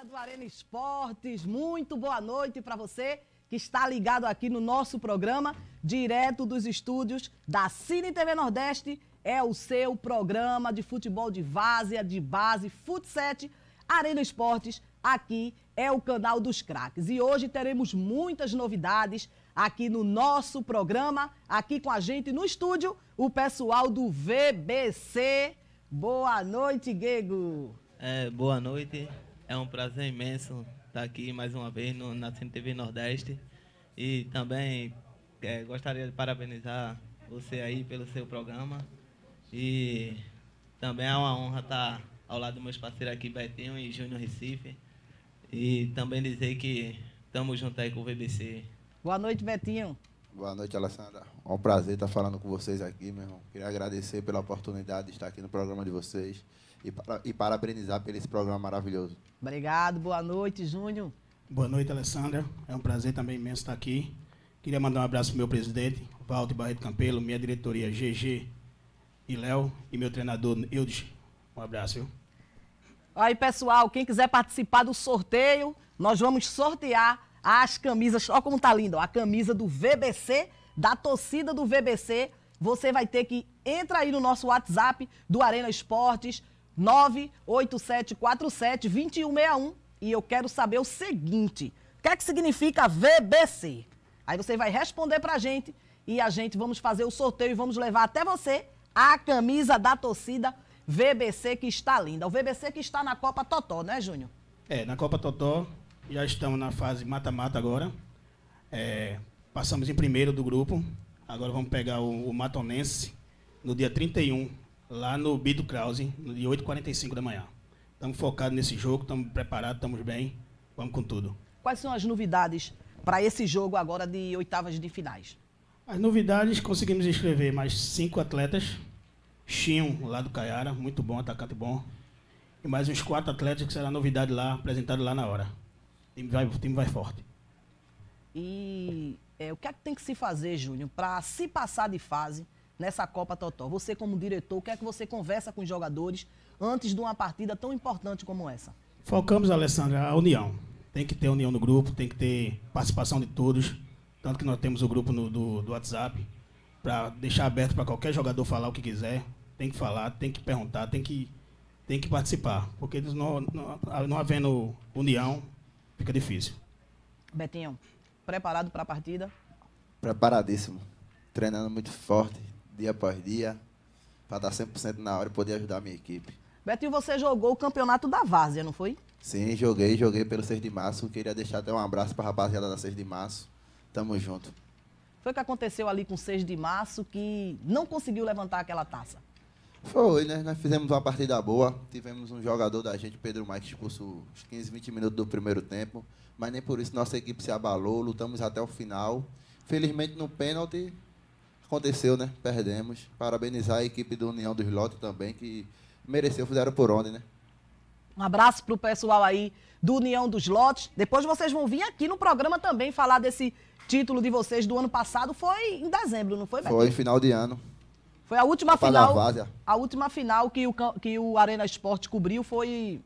galera do Arena Esportes, muito boa noite para você que está ligado aqui no nosso programa, direto dos estúdios da Cine TV Nordeste. É o seu programa de futebol de várzea, de base, futsal, Arena Esportes. Aqui é o canal dos craques. E hoje teremos muitas novidades aqui no nosso programa, aqui com a gente no estúdio, o pessoal do VBC. Boa noite, Gego. É, boa noite. É um prazer imenso estar aqui mais uma vez no, na CNTV Nordeste. E também é, gostaria de parabenizar você aí pelo seu programa. E também é uma honra estar ao lado dos meus parceiros aqui, Betinho e Júnior Recife. E também dizer que estamos juntos aí com o VBC. Boa noite, Betinho. Boa noite, Alessandra. É um prazer estar falando com vocês aqui, meu irmão. Queria agradecer pela oportunidade de estar aqui no programa de vocês e, para, e parabenizar por esse programa maravilhoso. Obrigado, boa noite, Júnior. Boa noite, Alessandra. É um prazer também imenso estar aqui. Queria mandar um abraço para o meu presidente, Walter Barreto Campelo, minha diretoria GG e Léo, e meu treinador Eudes. Um abraço, viu? Aí, pessoal, quem quiser participar do sorteio, nós vamos sortear as camisas. Olha como tá lindo ó, a camisa do VBC, da torcida do VBC. Você vai ter que entrar aí no nosso WhatsApp do Arena Esportes 987472161 e eu quero saber o seguinte: o que é que significa VBC? Aí você vai responder pra gente e a gente vamos fazer o sorteio e vamos levar até você a camisa da torcida VBC que está linda. O VBC que está na Copa Totó, né, Júnior? É, na Copa Totó já estamos na fase mata-mata agora. É, passamos em primeiro do grupo. Agora vamos pegar o, o Matonense no dia 31 lá no Bido Krause, de 8h45 da manhã. Estamos focados nesse jogo, estamos preparados, estamos bem, vamos com tudo. Quais são as novidades para esse jogo agora de oitavas de finais? As novidades, conseguimos inscrever mais cinco atletas. Chinho, lá do Caiara, muito bom, atacante bom. E mais uns quatro atletas que será novidade lá, apresentado lá na hora. O time vai, o time vai forte. E é, o que é que tem que se fazer, Júnior, para se passar de fase nessa Copa Totó. Você, como diretor, o que é que você conversa com os jogadores antes de uma partida tão importante como essa? Focamos, Alessandra, a união. Tem que ter união no grupo, tem que ter participação de todos. Tanto que nós temos o grupo no, do, do WhatsApp para deixar aberto para qualquer jogador falar o que quiser. Tem que falar, tem que perguntar, tem que, tem que participar. Porque não, não, não havendo união, fica difícil. Betinho, preparado para a partida? Preparadíssimo. Treinando muito forte dia após dia, para estar 100% na hora e poder ajudar a minha equipe. Betinho, você jogou o campeonato da Várzea, não foi? Sim, joguei, joguei pelo 6 de março. Queria deixar até um abraço para a rapaziada da 6 de março. Tamo junto. Foi o que aconteceu ali com o 6 de março que não conseguiu levantar aquela taça? Foi, né? Nós fizemos uma partida boa. Tivemos um jogador da gente, Pedro Marques, expulso uns 15, 20 minutos do primeiro tempo. Mas nem por isso nossa equipe se abalou. Lutamos até o final. Felizmente, no pênalti, aconteceu, né? Perdemos. Parabenizar a equipe do União dos Lotes também, que mereceu, fizeram por onde, né? Um abraço para o pessoal aí do União dos Lotes. Depois vocês vão vir aqui no programa também falar desse título de vocês do ano passado. Foi em dezembro, não foi, Beto? Foi, final de ano. Foi a última Copa final. A última final que o, que o Arena Esporte cobriu foi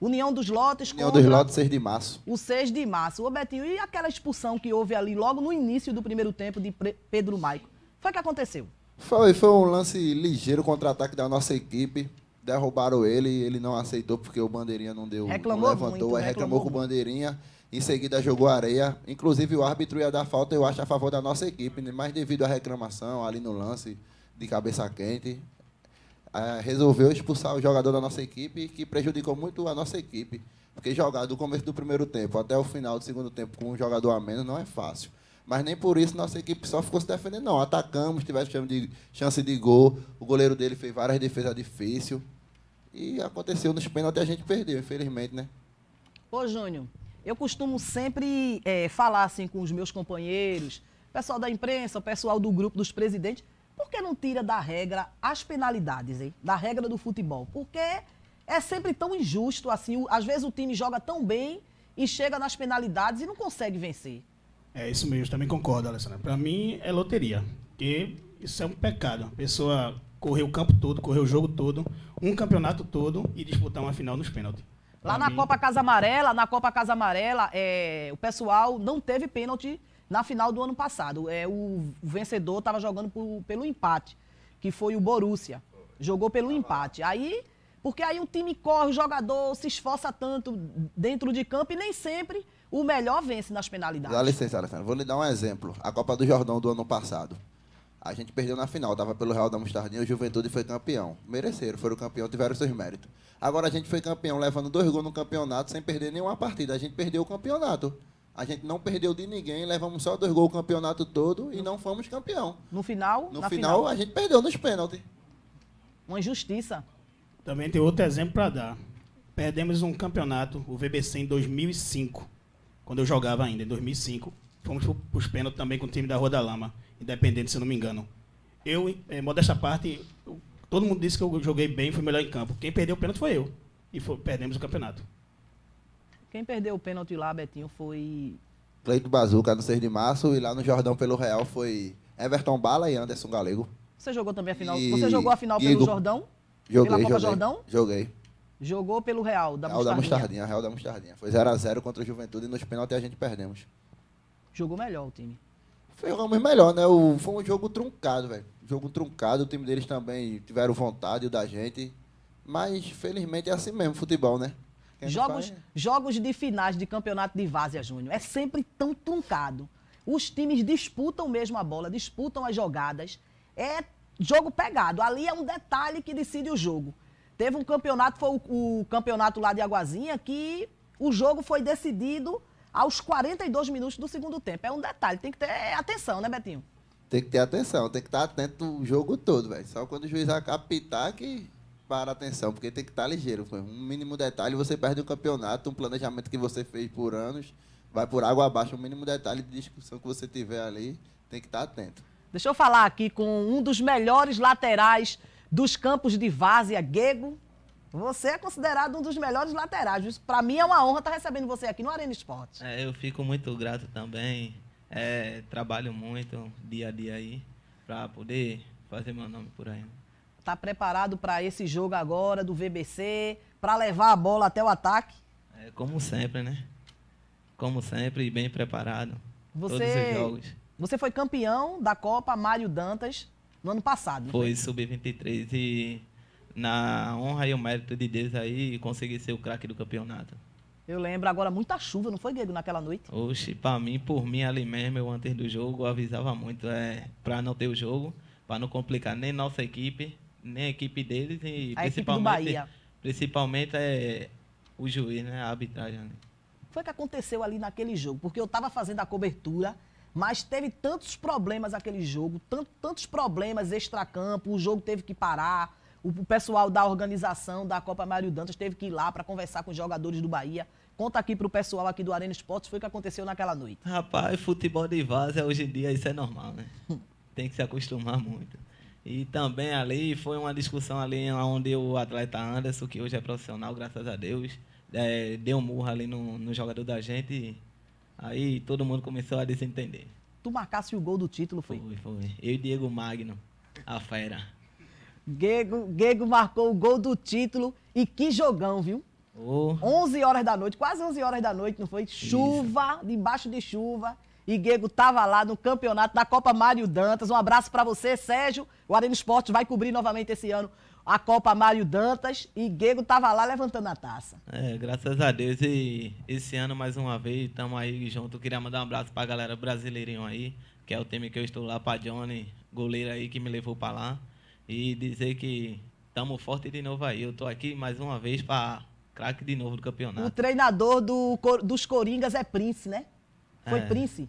União dos Lotes União dos Lotes, 6 de março. O 6 de março. Ô, Betinho, e aquela expulsão que houve ali logo no início do primeiro tempo de Pedro Maico? Foi o que aconteceu? Foi, foi um lance ligeiro contra-ataque da nossa equipe. Derrubaram ele, ele não aceitou porque o bandeirinha não deu. Reclamou não levantou, muito, né? reclamou, com o bandeirinha. Em seguida jogou areia. Inclusive o árbitro ia dar falta, eu acho, a favor da nossa equipe, né? mas devido à reclamação ali no lance de cabeça quente, eh, resolveu expulsar o jogador da nossa equipe, que prejudicou muito a nossa equipe. Porque jogar do começo do primeiro tempo até o final do segundo tempo com um jogador a menos não é fácil. Mas nem por isso nossa equipe só ficou se defendendo, não. Atacamos, tivemos chance de gol. O goleiro dele fez várias defesas difíceis. E aconteceu nos pênaltis, a gente perdeu, infelizmente, né? Ô, Júnior, eu costumo sempre é, falar assim com os meus companheiros, pessoal da imprensa, o pessoal do grupo dos presidentes, por que não tira da regra as penalidades, hein? Da regra do futebol? Porque é sempre tão injusto assim. Às vezes o time joga tão bem e chega nas penalidades e não consegue vencer. É isso mesmo, também concordo, Alessandra. Para mim é loteria, porque isso é um pecado. A pessoa correu o campo todo, correu o jogo todo, um campeonato todo e disputar uma final nos pênaltis. Lá pra na mim... Copa Casa Amarela, na Copa Casa Amarela, é, o pessoal não teve pênalti na final do ano passado. É, o vencedor estava jogando por, pelo empate, que foi o Borussia. Jogou pelo empate. Aí, porque aí o time corre, o jogador se esforça tanto dentro de campo e nem sempre o melhor vence nas penalidades. Dá licença, Alessandro. Vou lhe dar um exemplo. A Copa do Jordão do ano passado. A gente perdeu na final, estava pelo Real da Mostardinha, o Juventude foi campeão. Mereceram, foram campeão, tiveram seus méritos. Agora a gente foi campeão, levando dois gols no campeonato sem perder nenhuma partida. A gente perdeu o campeonato. A gente não perdeu de ninguém, levamos só dois gols o campeonato todo e não fomos campeão. No final? No final, final, a gente perdeu nos pênaltis. Uma injustiça. Também tem outro exemplo para dar. Perdemos um campeonato, o VBC, em 2005 quando eu jogava ainda, em 2005. Fomos para os pênaltis também com o time da Rua da Lama, independente, se eu não me engano. Eu, é, modesta parte, eu, todo mundo disse que eu joguei bem, fui melhor em campo. Quem perdeu o pênalti foi eu. E foi, perdemos o campeonato. Quem perdeu o pênalti lá, Betinho, foi. Cleito Bazuca no 6 de março e lá no Jordão pelo Real foi Everton Bala e Anderson Galego. Você jogou também a final. E... Você jogou a final pelo Jordão? Joguei, pela Copa joguei, Jordão? Joguei. Jogou pelo Real da Real Mostardinha. Da Mostardinha Real da Mostardinha. Foi 0x0 contra o Juventude e nos pênaltis a gente perdemos. Jogou melhor o time. Jogamos melhor, né? O, foi um jogo truncado, velho. Jogo truncado, o time deles também tiveram vontade, o da gente. Mas, felizmente, é assim mesmo futebol, né? jogos, faz... Né? jogos de finais de campeonato de Várzea Júnior. É sempre tão truncado. Os times disputam mesmo a bola, disputam as jogadas. É jogo pegado. Ali é um detalhe que decide o jogo. Teve um campeonato, foi o, o campeonato lá de Aguazinha, que o jogo foi decidido aos 42 minutos do segundo tempo. É um detalhe, tem que ter atenção, né, Betinho? Tem que ter atenção, tem que estar atento o jogo todo, velho. Só quando o juiz acapitar que para atenção, porque tem que estar ligeiro. Foi um mínimo detalhe, você perde um campeonato, um planejamento que você fez por anos, vai por água abaixo. O um mínimo detalhe de discussão que você tiver ali, tem que estar atento. Deixa eu falar aqui com um dos melhores laterais dos campos de Várzea, Gego, você é considerado um dos melhores laterais. Para mim é uma honra estar tá recebendo você aqui no Arena Esporte. É, eu fico muito grato também. É, trabalho muito dia a dia aí para poder fazer meu nome por aí. Tá preparado para esse jogo agora do VBC, para levar a bola até o ataque? É, como sempre, né? Como sempre, bem preparado. Você, todos os jogos. Você foi campeão da Copa Mário Dantas no ano passado. Foi, sub-23 e na honra e o mérito de Deus aí consegui ser o craque do campeonato. Eu lembro agora muita chuva, não foi, Grego, naquela noite? Oxe, para mim, por mim ali mesmo, eu antes do jogo avisava muito é, para não ter o jogo, para não complicar nem nossa equipe, nem a equipe deles e a principalmente, equipe do Bahia. principalmente é, o juiz, né? A arbitragem. Né? Foi que aconteceu ali naquele jogo, porque eu estava fazendo a cobertura mas teve tantos problemas aquele jogo, tantos problemas extracampo, o jogo teve que parar, o, o, pessoal da organização da Copa Mário Dantas teve que ir lá para conversar com os jogadores do Bahia. Conta aqui pro pessoal aqui do Arena Esportes, foi o que aconteceu naquela noite. Rapaz, futebol de vaza hoje em dia isso é normal, né? Tem que se acostumar muito. E também ali foi uma discussão ali onde o atleta Anderson, que hoje é profissional, graças a Deus, é, deu um murro ali no, no jogador da gente Aí todo mundo começou a desentender. Tu marcasse o gol do título, foi? Foi, foi. Eu e Diego Magno, a fera. Diego, marcou o gol do título e que jogão, viu? Oh. 11 horas da noite, quase 11 horas da noite, não foi? Isso. Chuva, debaixo de chuva. E Diego tava lá no campeonato da Copa Mário Dantas. Um abraço para você, Sérgio. O Arena Esporte vai cobrir novamente esse ano a Copa Mário Dantas e Gego tava lá levantando a taça. É, graças a Deus. E esse ano, mais uma vez, estamos aí junto. Queria mandar um abraço para a galera brasileirinho aí, que é o time que eu estou lá, para Johnny, goleiro aí que me levou para lá. E dizer que estamos forte de novo aí. Eu tô aqui mais uma vez para craque de novo do campeonato. O treinador do, dos Coringas é Prince, né? Foi é. Prince?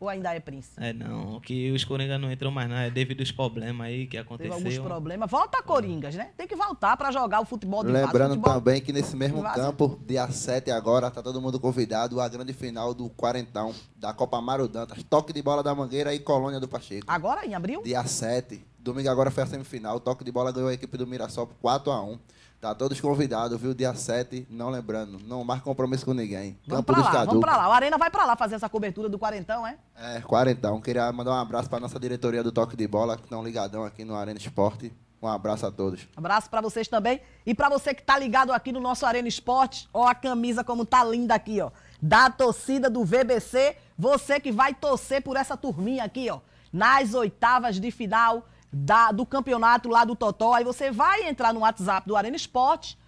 Ou ainda é príncipe? É, não. Que os Coringas não entram mais, não. É devido aos problemas aí que aconteceu. Teve alguns problemas. Volta Coringas, né? Tem que voltar para jogar o futebol de Lembrando futebol... também que nesse mesmo campo, dia 7 agora, tá todo mundo convidado à grande final do Quarentão da Copa Marudantas. Toque de bola da Mangueira e Colônia do Pacheco. Agora, em abril? Dia 7. Domingo agora foi a semifinal. O toque de bola ganhou a equipe do Mirassol por 4x1. Tá todos convidados, viu? Dia 7, não lembrando. Não marca compromisso com ninguém. Vamos para lá, vamos pra lá. O Arena vai para lá fazer essa cobertura do Quarentão, é? É, Quarentão. Queria mandar um abraço pra nossa diretoria do toque de bola, que estão ligadão aqui no Arena Esporte. Um abraço a todos. Abraço para vocês também. E para você que tá ligado aqui no nosso Arena Esporte, ó a camisa como tá linda aqui, ó. Da torcida do VBC, você que vai torcer por essa turminha aqui, ó. Nas oitavas de final da, do campeonato lá do Totó. Aí você vai entrar no WhatsApp do Arena Esporte,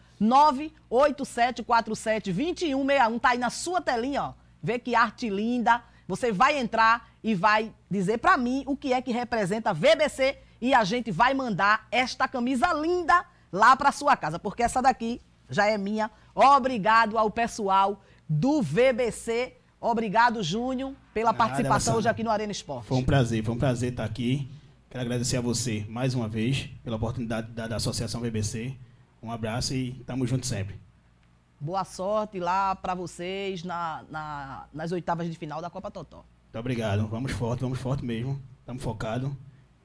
987472161. Tá aí na sua telinha, ó. Vê que arte linda. Você vai entrar e vai dizer para mim o que é que representa VBC e a gente vai mandar esta camisa linda lá para sua casa, porque essa daqui já é minha. Obrigado ao pessoal do VBC. Obrigado, Júnior, pela participação hoje aqui no Arena Esporte. Foi um prazer, foi um prazer estar aqui. Quero agradecer a você mais uma vez pela oportunidade da, da Associação BBC. Um abraço e tamo junto sempre. Boa sorte lá para vocês na, na, nas oitavas de final da Copa Totó. Muito obrigado. Vamos forte, vamos forte mesmo. Estamos focados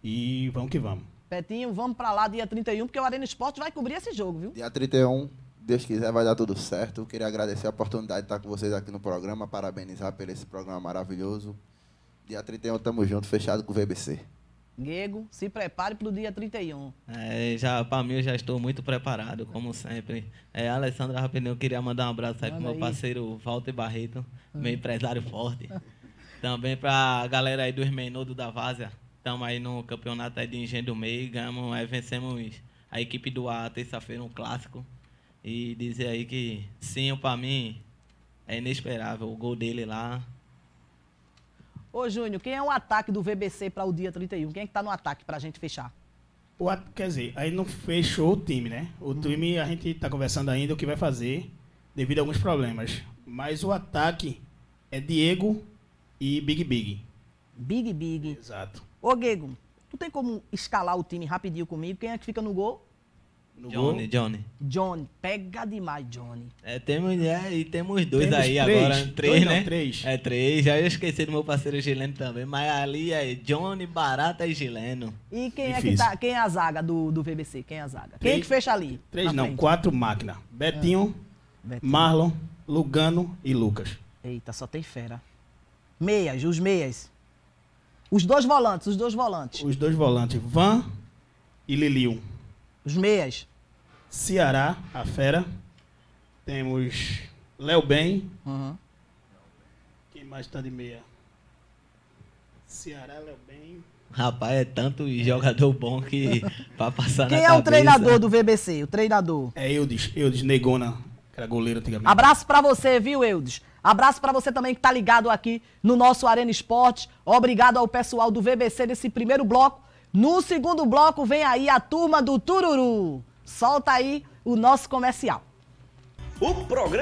e vamos que vamos. Petinho, vamos para lá dia 31, porque o Arena Esporte vai cobrir esse jogo, viu? Dia 31, Deus quiser, vai dar tudo certo. queria agradecer a oportunidade de estar com vocês aqui no programa, parabenizar por esse programa maravilhoso. Dia 31, tamo junto, fechado com o VBC. Diego, se prepare para o dia 31. É, já, para mim, eu já estou muito preparado, como sempre. É, Alessandra Rapineu, queria mandar um abraço aí para meu parceiro Walter Barreto, hum. meu empresário forte. Também para a galera aí do Hermenudo da Várzea. Estamos aí no campeonato aí de Engenho do Meio, ganhamos, aí vencemos a equipe do A terça-feira, um clássico. E dizer aí que sim, para mim, é inesperável. O gol dele lá, Ô, Júnior, quem é o ataque do VBC para o dia 31? Quem é que está no ataque para a gente fechar? O, quer dizer, aí não fechou o time, né? O uhum. time, a gente está conversando ainda o que vai fazer devido a alguns problemas. Mas o ataque é Diego e Big Big. Big Big. Exato. Ô, Diego, tu tem como escalar o time rapidinho comigo? Quem é que fica no gol? Johnny, Johnny. Johnny, pega demais, Johnny. É, temos, é, e temos dois temos aí três, agora. Três, dois, né? Não, três. É três. Já eu esqueci do meu parceiro Gileno também, mas ali é Johnny, Barata e Gileno. E quem Difícil. é que tá. Quem é a zaga do, do VBC? Quem é a zaga? Três, quem é que fecha ali? Três não, frente? quatro máquinas. Betinho, é. Betinho, Marlon, Lugano e Lucas. Eita, só tem fera. Meias, os meias. Os dois volantes, os dois volantes. Os dois volantes, Van e Lilium. Os meias. Ceará, a fera. Temos Léo Bem. Uhum. Quem mais está de meia? Ceará, Léo Bem. Rapaz, é tanto jogador bom que vai passar Quem na Quem é cabeça. o treinador do VBC? O treinador? É Eudes, Eudes Negona, que era goleiro antigamente. Abraço para você, viu, Eudes? Abraço para você também que tá ligado aqui no nosso Arena Esporte. Obrigado ao pessoal do VBC desse primeiro bloco. No segundo bloco vem aí a turma do Tururu. Solta aí o nosso comercial. O programa